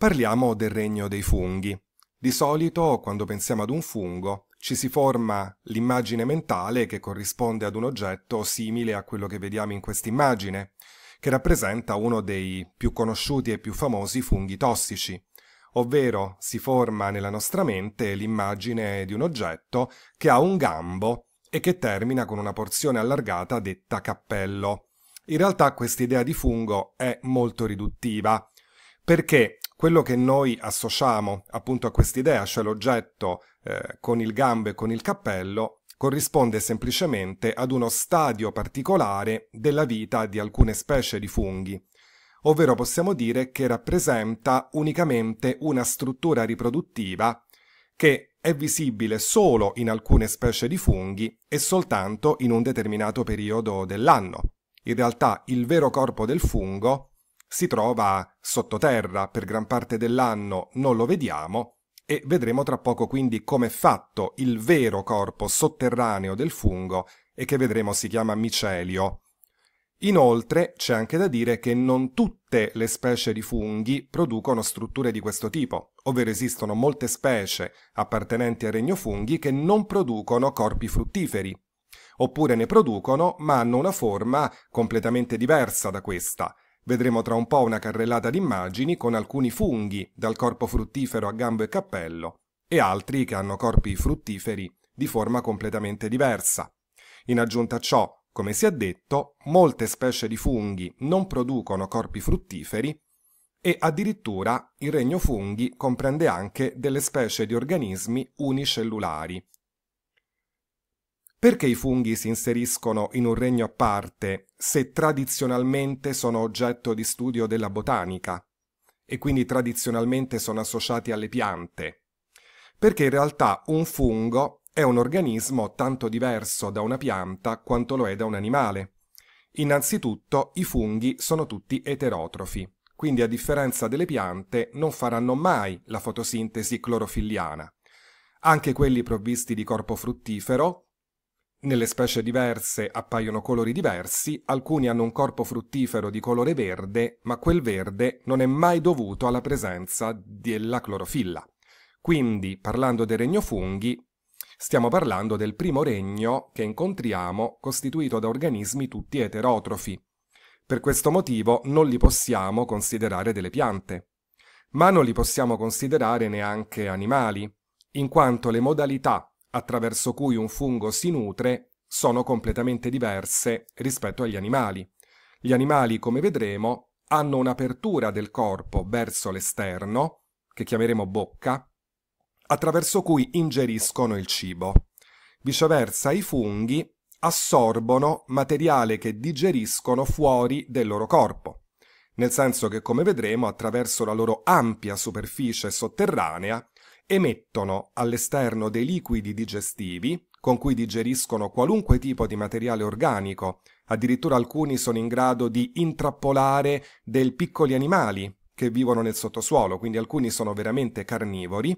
Parliamo del regno dei funghi. Di solito, quando pensiamo ad un fungo, ci si forma l'immagine mentale che corrisponde ad un oggetto simile a quello che vediamo in questa immagine, che rappresenta uno dei più conosciuti e più famosi funghi tossici, ovvero si forma nella nostra mente l'immagine di un oggetto che ha un gambo e che termina con una porzione allargata detta cappello. In realtà questa idea di fungo è molto riduttiva, perché quello che noi associamo appunto a quest'idea, cioè l'oggetto eh, con il gambo e con il cappello, corrisponde semplicemente ad uno stadio particolare della vita di alcune specie di funghi, ovvero possiamo dire che rappresenta unicamente una struttura riproduttiva che è visibile solo in alcune specie di funghi e soltanto in un determinato periodo dell'anno. In realtà il vero corpo del fungo si trova sottoterra per gran parte dell'anno, non lo vediamo e vedremo tra poco quindi come è fatto il vero corpo sotterraneo del fungo e che vedremo si chiama micelio. Inoltre c'è anche da dire che non tutte le specie di funghi producono strutture di questo tipo, ovvero esistono molte specie appartenenti al regno funghi che non producono corpi fruttiferi, oppure ne producono ma hanno una forma completamente diversa da questa, Vedremo tra un po' una carrellata di immagini con alcuni funghi dal corpo fruttifero a gambo e cappello e altri che hanno corpi fruttiferi di forma completamente diversa. In aggiunta a ciò, come si è detto, molte specie di funghi non producono corpi fruttiferi e addirittura il regno funghi comprende anche delle specie di organismi unicellulari, perché i funghi si inseriscono in un regno a parte se tradizionalmente sono oggetto di studio della botanica e quindi tradizionalmente sono associati alle piante? Perché in realtà un fungo è un organismo tanto diverso da una pianta quanto lo è da un animale. Innanzitutto i funghi sono tutti eterotrofi, quindi a differenza delle piante non faranno mai la fotosintesi clorofilliana. Anche quelli provvisti di corpo fruttifero, nelle specie diverse appaiono colori diversi, alcuni hanno un corpo fruttifero di colore verde, ma quel verde non è mai dovuto alla presenza della clorofilla. Quindi, parlando del regno funghi, stiamo parlando del primo regno che incontriamo costituito da organismi tutti eterotrofi. Per questo motivo non li possiamo considerare delle piante, ma non li possiamo considerare neanche animali, in quanto le modalità attraverso cui un fungo si nutre sono completamente diverse rispetto agli animali. Gli animali, come vedremo, hanno un'apertura del corpo verso l'esterno, che chiameremo bocca, attraverso cui ingeriscono il cibo. Viceversa, i funghi assorbono materiale che digeriscono fuori del loro corpo, nel senso che, come vedremo, attraverso la loro ampia superficie sotterranea emettono all'esterno dei liquidi digestivi con cui digeriscono qualunque tipo di materiale organico, addirittura alcuni sono in grado di intrappolare dei piccoli animali che vivono nel sottosuolo, quindi alcuni sono veramente carnivori,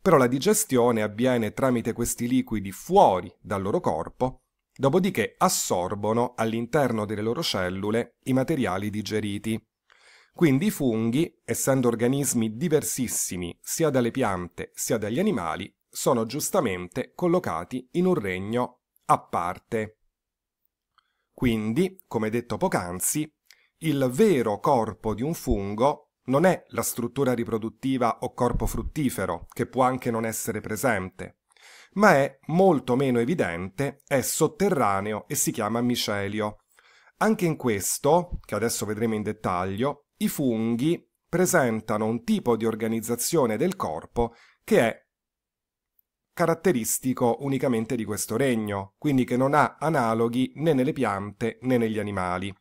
però la digestione avviene tramite questi liquidi fuori dal loro corpo, dopodiché assorbono all'interno delle loro cellule i materiali digeriti. Quindi i funghi, essendo organismi diversissimi sia dalle piante sia dagli animali, sono giustamente collocati in un regno a parte. Quindi, come detto poc'anzi, il vero corpo di un fungo non è la struttura riproduttiva o corpo fruttifero, che può anche non essere presente, ma è molto meno evidente, è sotterraneo e si chiama micelio. Anche in questo, che adesso vedremo in dettaglio, i funghi presentano un tipo di organizzazione del corpo che è caratteristico unicamente di questo regno, quindi che non ha analoghi né nelle piante né negli animali.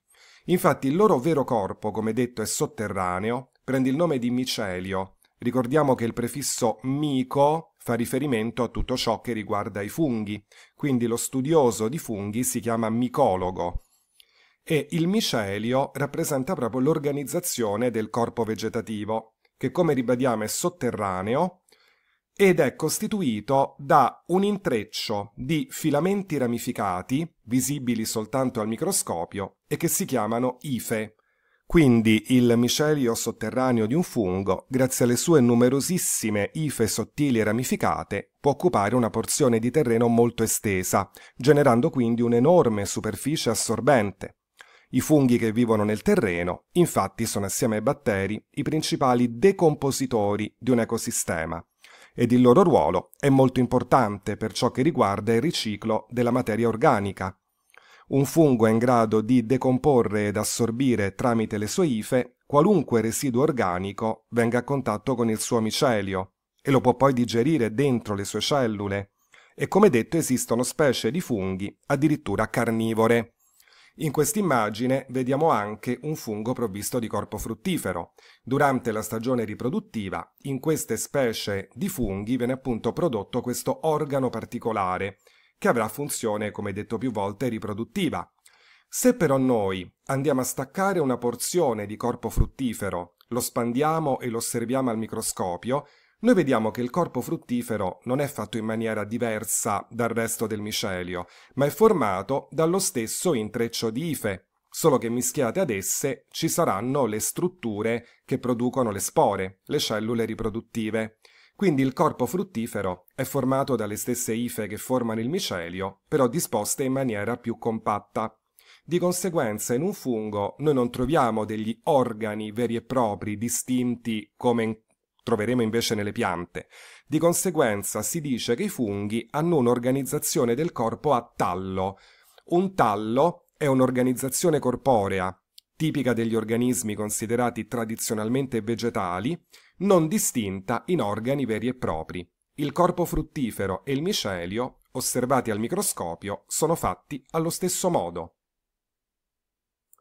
Infatti il loro vero corpo, come detto, è sotterraneo, prende il nome di micelio. Ricordiamo che il prefisso mico fa riferimento a tutto ciò che riguarda i funghi, quindi lo studioso di funghi si chiama micologo e il micelio rappresenta proprio l'organizzazione del corpo vegetativo, che come ribadiamo è sotterraneo ed è costituito da un intreccio di filamenti ramificati, visibili soltanto al microscopio, e che si chiamano ife. Quindi il micelio sotterraneo di un fungo, grazie alle sue numerosissime ife sottili e ramificate, può occupare una porzione di terreno molto estesa, generando quindi un'enorme superficie assorbente, i funghi che vivono nel terreno, infatti, sono assieme ai batteri i principali decompositori di un ecosistema ed il loro ruolo è molto importante per ciò che riguarda il riciclo della materia organica. Un fungo è in grado di decomporre ed assorbire tramite le sue ife qualunque residuo organico venga a contatto con il suo micelio e lo può poi digerire dentro le sue cellule. E come detto esistono specie di funghi addirittura carnivore, in quest'immagine vediamo anche un fungo provvisto di corpo fruttifero. Durante la stagione riproduttiva, in queste specie di funghi viene appunto prodotto questo organo particolare, che avrà funzione, come detto più volte, riproduttiva. Se però noi andiamo a staccare una porzione di corpo fruttifero, lo spandiamo e lo osserviamo al microscopio, noi vediamo che il corpo fruttifero non è fatto in maniera diversa dal resto del micelio, ma è formato dallo stesso intreccio di ife, solo che mischiate ad esse ci saranno le strutture che producono le spore, le cellule riproduttive. Quindi il corpo fruttifero è formato dalle stesse ife che formano il micelio, però disposte in maniera più compatta. Di conseguenza in un fungo noi non troviamo degli organi veri e propri distinti come in troveremo invece nelle piante. Di conseguenza si dice che i funghi hanno un'organizzazione del corpo a tallo. Un tallo è un'organizzazione corporea, tipica degli organismi considerati tradizionalmente vegetali, non distinta in organi veri e propri. Il corpo fruttifero e il micelio, osservati al microscopio, sono fatti allo stesso modo.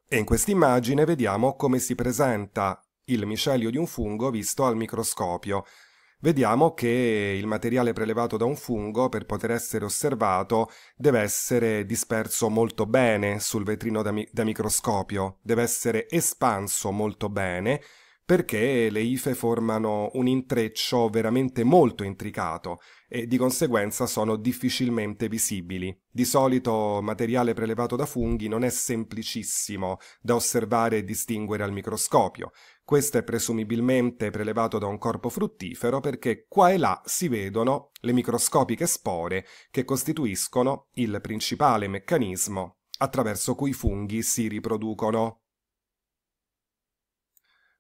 E in quest'immagine vediamo come si presenta il micelio di un fungo visto al microscopio. Vediamo che il materiale prelevato da un fungo per poter essere osservato deve essere disperso molto bene sul vetrino da, mi da microscopio, deve essere espanso molto bene perché le ife formano un intreccio veramente molto intricato e di conseguenza sono difficilmente visibili. Di solito materiale prelevato da funghi non è semplicissimo da osservare e distinguere al microscopio. Questo è presumibilmente prelevato da un corpo fruttifero perché qua e là si vedono le microscopiche spore che costituiscono il principale meccanismo attraverso cui i funghi si riproducono.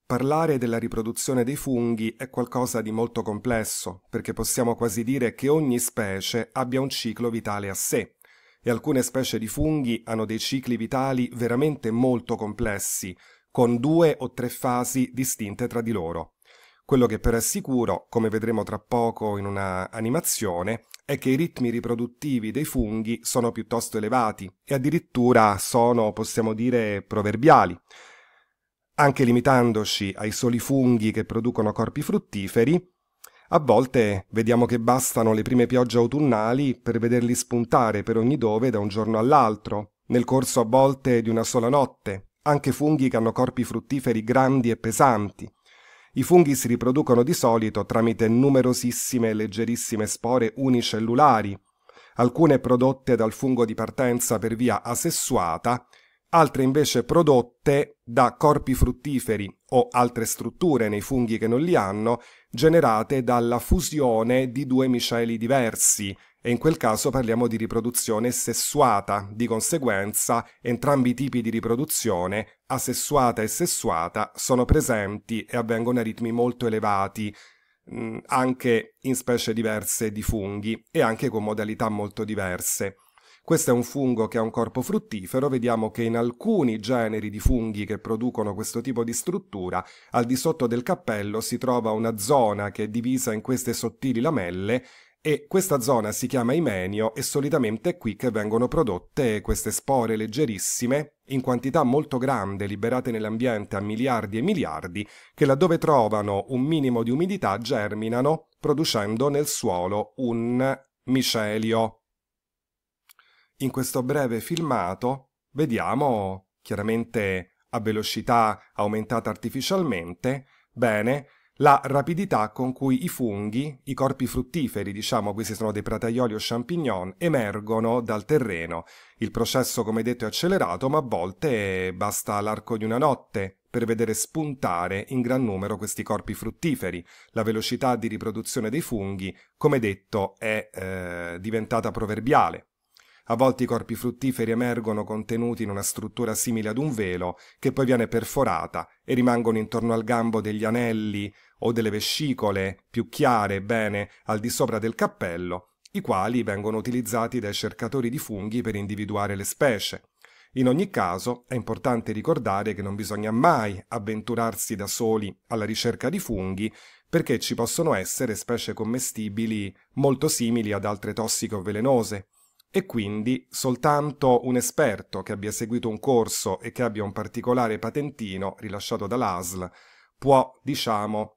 Parlare della riproduzione dei funghi è qualcosa di molto complesso, perché possiamo quasi dire che ogni specie abbia un ciclo vitale a sé, e alcune specie di funghi hanno dei cicli vitali veramente molto complessi, con due o tre fasi distinte tra di loro. Quello che però è sicuro, come vedremo tra poco in una animazione, è che i ritmi riproduttivi dei funghi sono piuttosto elevati e addirittura sono, possiamo dire, proverbiali anche limitandoci ai soli funghi che producono corpi fruttiferi, a volte vediamo che bastano le prime piogge autunnali per vederli spuntare per ogni dove da un giorno all'altro, nel corso a volte di una sola notte, anche funghi che hanno corpi fruttiferi grandi e pesanti. I funghi si riproducono di solito tramite numerosissime e leggerissime spore unicellulari, alcune prodotte dal fungo di partenza per via asessuata altre invece prodotte da corpi fruttiferi o altre strutture nei funghi che non li hanno, generate dalla fusione di due miceli diversi, e in quel caso parliamo di riproduzione sessuata, di conseguenza entrambi i tipi di riproduzione, asessuata e sessuata, sono presenti e avvengono a ritmi molto elevati, mm, anche in specie diverse di funghi e anche con modalità molto diverse. Questo è un fungo che ha un corpo fruttifero, vediamo che in alcuni generi di funghi che producono questo tipo di struttura, al di sotto del cappello si trova una zona che è divisa in queste sottili lamelle e questa zona si chiama imenio e solitamente è qui che vengono prodotte queste spore leggerissime, in quantità molto grande, liberate nell'ambiente a miliardi e miliardi, che laddove trovano un minimo di umidità germinano, producendo nel suolo un micelio in questo breve filmato vediamo chiaramente a velocità aumentata artificialmente, bene, la rapidità con cui i funghi, i corpi fruttiferi, diciamo questi sono dei prataioli o champignon, emergono dal terreno. Il processo, come detto, è accelerato, ma a volte basta l'arco di una notte per vedere spuntare in gran numero questi corpi fruttiferi. La velocità di riproduzione dei funghi, come detto, è eh, diventata proverbiale. A volte i corpi fruttiferi emergono contenuti in una struttura simile ad un velo, che poi viene perforata e rimangono intorno al gambo degli anelli o delle vescicole più chiare bene al di sopra del cappello, i quali vengono utilizzati dai cercatori di funghi per individuare le specie. In ogni caso è importante ricordare che non bisogna mai avventurarsi da soli alla ricerca di funghi perché ci possono essere specie commestibili molto simili ad altre tossiche o velenose. E quindi soltanto un esperto che abbia seguito un corso e che abbia un particolare patentino rilasciato dall'ASL può, diciamo,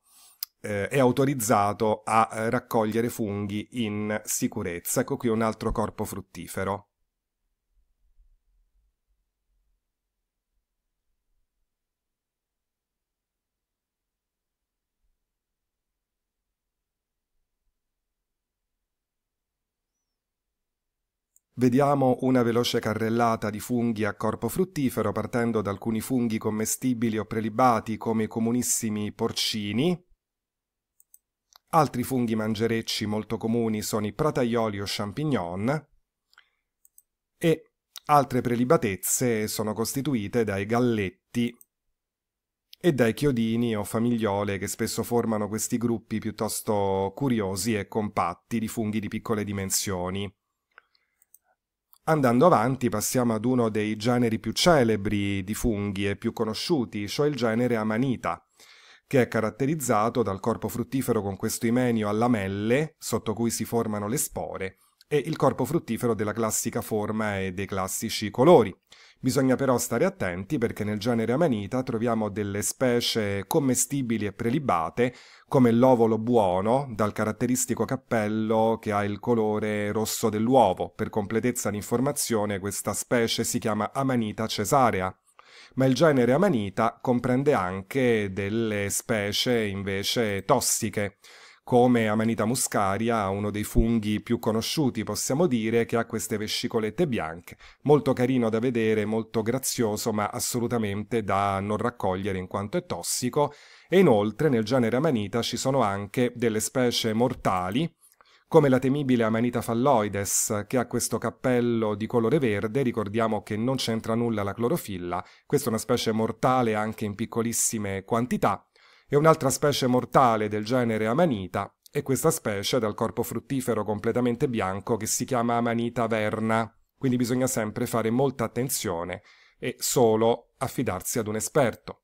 eh, è autorizzato a eh, raccogliere funghi in sicurezza. Ecco qui un altro corpo fruttifero. Vediamo una veloce carrellata di funghi a corpo fruttifero partendo da alcuni funghi commestibili o prelibati come i comunissimi porcini. Altri funghi mangerecci molto comuni sono i prataioli o champignon e altre prelibatezze sono costituite dai galletti e dai chiodini o famigliole che spesso formano questi gruppi piuttosto curiosi e compatti di funghi di piccole dimensioni. Andando avanti passiamo ad uno dei generi più celebri di funghi e più conosciuti, cioè il genere Amanita, che è caratterizzato dal corpo fruttifero con questo imenio a lamelle, sotto cui si formano le spore, e il corpo fruttifero della classica forma e dei classici colori. Bisogna però stare attenti perché nel genere amanita troviamo delle specie commestibili e prelibate, come l'ovolo buono, dal caratteristico cappello che ha il colore rosso dell'uovo. Per completezza di informazione, questa specie si chiama amanita cesarea ma il genere amanita comprende anche delle specie invece tossiche come Amanita muscaria, uno dei funghi più conosciuti possiamo dire, che ha queste vescicolette bianche, molto carino da vedere, molto grazioso, ma assolutamente da non raccogliere in quanto è tossico, e inoltre nel genere Amanita ci sono anche delle specie mortali, come la temibile Amanita falloides, che ha questo cappello di colore verde, ricordiamo che non c'entra nulla la clorofilla, questa è una specie mortale anche in piccolissime quantità, e un'altra specie mortale del genere Amanita, è questa specie dal corpo fruttifero completamente bianco che si chiama Amanita verna. Quindi bisogna sempre fare molta attenzione e solo affidarsi ad un esperto.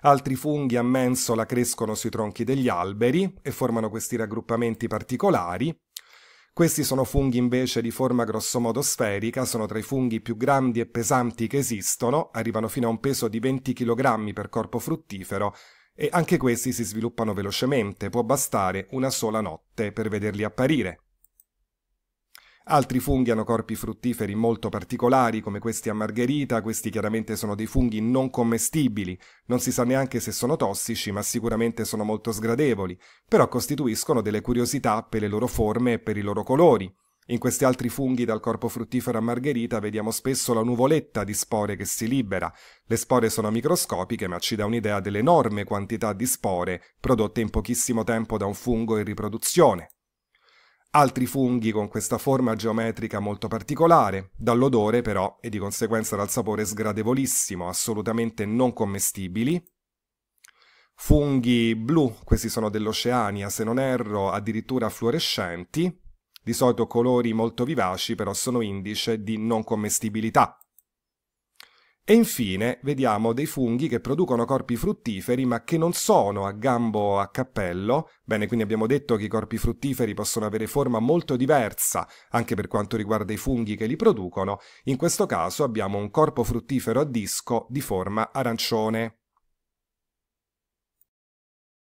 Altri funghi a mensola crescono sui tronchi degli alberi e formano questi raggruppamenti particolari. Questi sono funghi invece di forma grossomodo sferica, sono tra i funghi più grandi e pesanti che esistono, arrivano fino a un peso di 20 kg per corpo fruttifero e anche questi si sviluppano velocemente, può bastare una sola notte per vederli apparire. Altri funghi hanno corpi fruttiferi molto particolari, come questi a margherita, questi chiaramente sono dei funghi non commestibili, non si sa neanche se sono tossici, ma sicuramente sono molto sgradevoli, però costituiscono delle curiosità per le loro forme e per i loro colori. In questi altri funghi dal corpo fruttifero a margherita vediamo spesso la nuvoletta di spore che si libera. Le spore sono microscopiche, ma ci dà un'idea dell'enorme quantità di spore prodotte in pochissimo tempo da un fungo in riproduzione. Altri funghi con questa forma geometrica molto particolare, dall'odore però e di conseguenza dal sapore sgradevolissimo, assolutamente non commestibili, funghi blu, questi sono dell'Oceania se non erro, addirittura fluorescenti, di solito colori molto vivaci però sono indice di non commestibilità. E infine vediamo dei funghi che producono corpi fruttiferi ma che non sono a gambo o a cappello. Bene, quindi abbiamo detto che i corpi fruttiferi possono avere forma molto diversa anche per quanto riguarda i funghi che li producono. In questo caso abbiamo un corpo fruttifero a disco di forma arancione.